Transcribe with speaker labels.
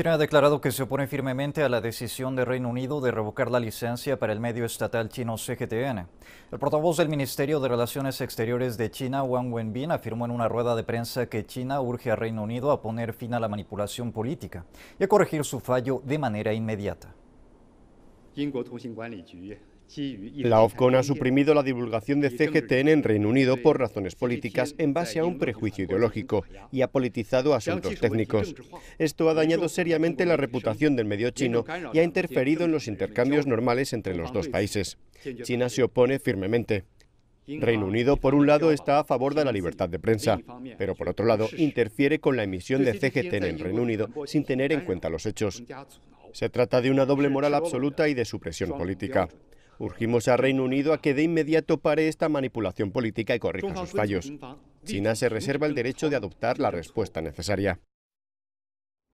Speaker 1: China ha declarado que se opone firmemente a la decisión del Reino Unido de revocar la licencia para el medio estatal chino CGTN. El portavoz del Ministerio de Relaciones Exteriores de China, Wang Wenbin, afirmó en una rueda de prensa que China urge al Reino Unido a poner fin a la manipulación política
Speaker 2: y a corregir su fallo de manera inmediata.
Speaker 3: La OFCON ha suprimido la
Speaker 2: divulgación de CGTN en Reino Unido por razones políticas en base a un prejuicio ideológico y ha politizado asuntos técnicos. Esto ha dañado seriamente la reputación del medio chino y ha interferido en los intercambios normales entre los dos países. China se opone firmemente. Reino Unido, por un lado, está a favor de la libertad de prensa, pero por otro lado, interfiere con la emisión de CGTN en Reino Unido sin tener en cuenta los hechos. Se trata de una doble moral absoluta y de supresión política. Urgimos al Reino Unido a que de inmediato pare esta manipulación política y corrija sus fallos. China se reserva el derecho de adoptar la respuesta necesaria.